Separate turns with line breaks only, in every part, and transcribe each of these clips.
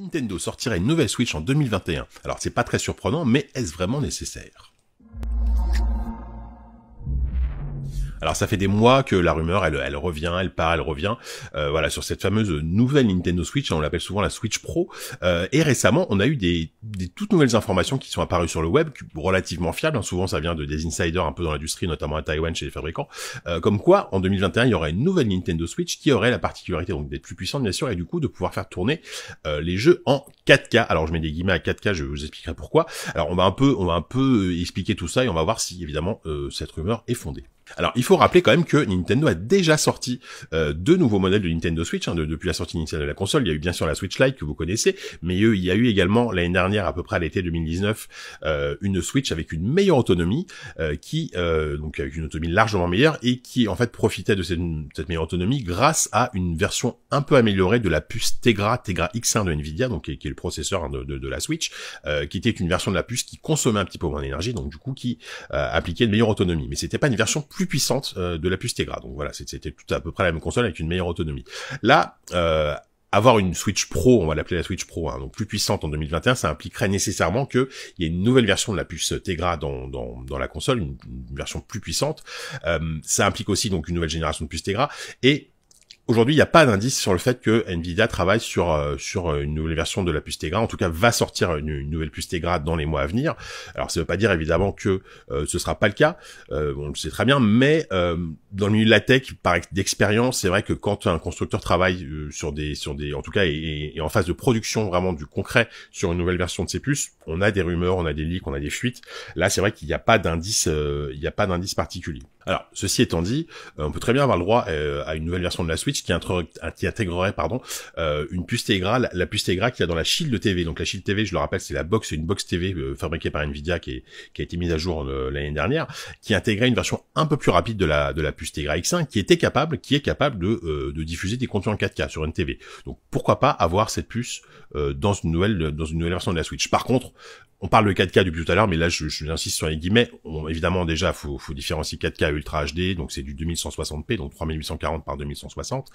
Nintendo sortira une nouvelle Switch en 2021. Alors c'est pas très surprenant, mais est-ce vraiment nécessaire Alors ça fait des mois que la rumeur, elle, elle revient, elle part, elle revient, euh, voilà, sur cette fameuse nouvelle Nintendo Switch, on l'appelle souvent la Switch Pro, euh, et récemment, on a eu des, des, toutes nouvelles informations qui sont apparues sur le web, relativement fiables, hein. souvent ça vient de des insiders un peu dans l'industrie, notamment à Taïwan chez les fabricants, euh, comme quoi, en 2021, il y aurait une nouvelle Nintendo Switch qui aurait la particularité donc d'être plus puissante, bien sûr, et du coup de pouvoir faire tourner les jeux en 4K. Alors je mets des guillemets à 4K, je vous expliquerai pourquoi. Alors on va un peu, on va un peu expliquer tout ça et on va voir si évidemment cette rumeur est fondée. Alors il faut faut rappeler quand même que Nintendo a déjà sorti euh, deux nouveaux modèles de Nintendo Switch hein, depuis la sortie initiale de la console. Il y a eu bien sûr la Switch Lite que vous connaissez, mais il y a eu également l'année dernière, à peu près à l'été 2019, euh, une Switch avec une meilleure autonomie, euh, qui donc avec une autonomie largement meilleure et qui en fait profitait de cette, meilleure autonomie grâce à une version un peu améliorée de la puce Tegra Tegra X1 de Nvidia, donc qui est, le processeur hein, de, de, la Switch, qui était une version de la puce qui consommait un petit peu moins d'énergie, donc du coup qui appliquait une meilleure autonomie, mais c'était pas une version plus puissante euh, de la puce Tegra. Donc voilà, c'était tout à peu près la même console avec une meilleure autonomie. Là, euh, avoir une Switch Pro, on va l'appeler la Switch Pro, hein, donc plus puissante en 2021, ça impliquerait nécessairement qu'il y ait une nouvelle version de la puce Tegra dans, dans, la console, une, version plus puissante. Euh, ça implique aussi donc une nouvelle génération de puce Tegra et Aujourd'hui, il n'y a pas d'indice sur le fait que Nvidia travaille sur euh, sur euh, une nouvelle version de la puce Tegra. En tout cas, va sortir une, nouvelle puce Tegra dans les mois à venir. Alors, ça ne veut pas dire évidemment que ce euh, ce sera pas le cas. on le sait très bien, mais dans le milieu de la tech, par d'expérience, c'est vrai que quand un constructeur travaille sur des sur des, en tout cas, est en phase de production vraiment du concret sur une nouvelle version de ses puces, on a des rumeurs, on a des leaks, on a des fuites. Là, c'est vrai qu'il n'y a pas d'indice, il n'y a pas d'indice particulier. Alors, ceci étant dit, euh, on peut très bien avoir le droit euh, à une nouvelle version de la Switch qui, euh, intégrerait, pardon, une puce Tegra, la, puce Tegra qu'il y a dans la Shield TV. Donc la Shield TV, je le rappelle, c'est la box, c'est une box TV fabriquée par Nvidia qui, qui, a été mise à jour l'année dernière, qui intégrait une version un peu plus rapide de la, de la puce Tegra X1 qui était capable, qui est capable de, diffuser des contenus en 4K sur une TV. Donc pourquoi pas avoir cette puce dans une nouvelle dans une nouvelle version de la Switch. Par contre, on parle de 4K depuis tout à l'heure, mais là je, je insiste sur les guillemets. évidemment déjà faut, faut différencier 4K Ultra HD, donc c'est du 2160p, donc 3840 par 2160.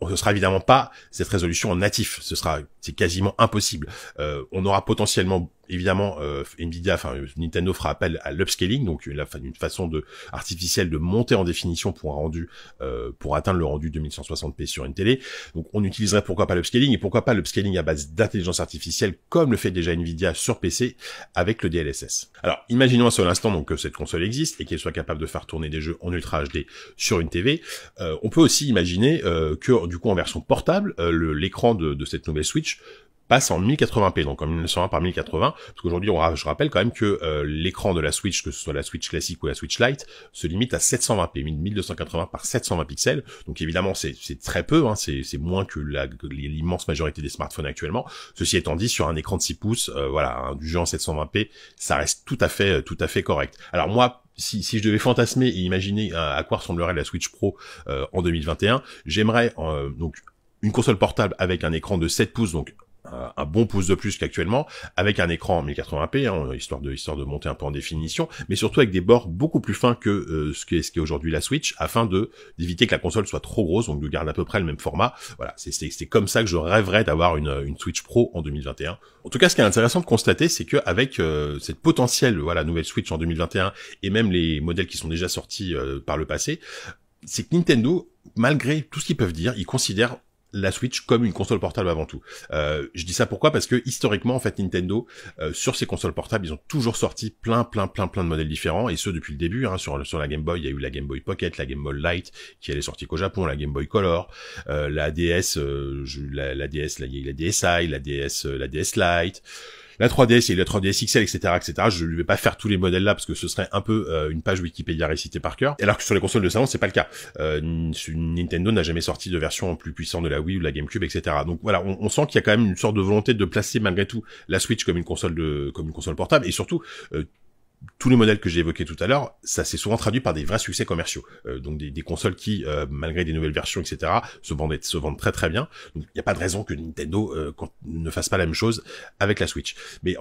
On ne sera évidemment pas cette résolution en natif, ce sera c'est quasiment impossible. Euh, on aura potentiellement évidemment, euh, Nvidia, enfin Nintendo fera appel à l'upscaling, donc une, façon de artificielle de monter en définition pour un rendu, euh, pour atteindre le rendu 2160p sur une télé. Donc on utiliserait pourquoi pas l'upscaling et pourquoi pas l'upscaling à base d'intelligence artificielle, comme le fait déjà Nvidia sur PC avec le DLSS. Alors imaginons un seul instant donc que cette console existe et qu'elle soit capable de faire tourner des jeux en Ultra HD sur une TV. Euh, on peut aussi imaginer que du coup en version portable, l'écran de, de cette nouvelle Switch passe en 1080p, donc en 1920 par 1080, parce qu'aujourd'hui, je rappelle quand même que euh, l'écran de la Switch, que ce soit la Switch classique ou la Switch Lite, se limite à 720p, 1280 par 720 pixels, donc évidemment c'est très peu, hein, c'est moins que l'immense majorité des smartphones actuellement, ceci étant dit, sur un écran de 6 pouces, euh, voilà, du jeu 720p, ça reste tout à fait, euh, tout à fait correct. Alors moi, si, si, je devais fantasmer et imaginer à, quoi ressemblerait la Switch Pro en 2021, j'aimerais donc une console portable avec un écran de 7 pouces, donc un, bon pouce de plus qu'actuellement, avec un écran en 1080p, hein, histoire de histoire de monter un peu en définition, mais surtout avec des bords beaucoup plus fins que euh, ce qu'est ce est aujourd'hui la Switch, afin de d'éviter que la console soit trop grosse, donc de garder à peu près le même format. Voilà, c'est comme ça que je rêverais d'avoir une, une Switch Pro en 2021. En tout cas, ce qui est intéressant de constater, c'est que avec euh, cette potentielle voilà nouvelle Switch en 2021 et même les modèles qui sont déjà sortis euh, par le passé, c'est que Nintendo, malgré tout ce qu'ils peuvent dire, ils considèrent la Switch comme une console portable avant tout. Euh, je dis ça pourquoi Parce que historiquement, en fait, Nintendo euh, sur ses consoles portables, ils ont toujours sorti plein, plein, plein, plein de modèles différents et ce depuis le début. Hein, sur sur la Game Boy, il y a eu la Game Boy Pocket, la Game Boy Light qui elle est sortie qu'au Japon, la Game Boy Color, euh, la DS, la, DS, la DSi, la DS, la DS Lite la 3DS et la 3DS XL, etc., etc. Je ne vais pas faire tous les modèles là parce que ce serait un peu euh, une page Wikipédia récitée par cœur. Alors que sur les consoles de salon, c'est pas le cas. Euh, Nintendo n'a jamais sorti de version plus puissante de la Wii ou de la GameCube, etc. Donc voilà, on, sent qu'il y a quand même une sorte de volonté de placer malgré tout la Switch comme une console de, comme une console portable et surtout euh, tous les modèles que j'ai évoqués tout à l'heure, ça s'est souvent traduit par des vrais succès commerciaux. Euh, donc des, consoles qui, euh, malgré des nouvelles versions, etc., se vendent, très très bien. Donc il n'y a pas de raison que Nintendo euh, ne fasse pas la même chose avec la Switch. Mais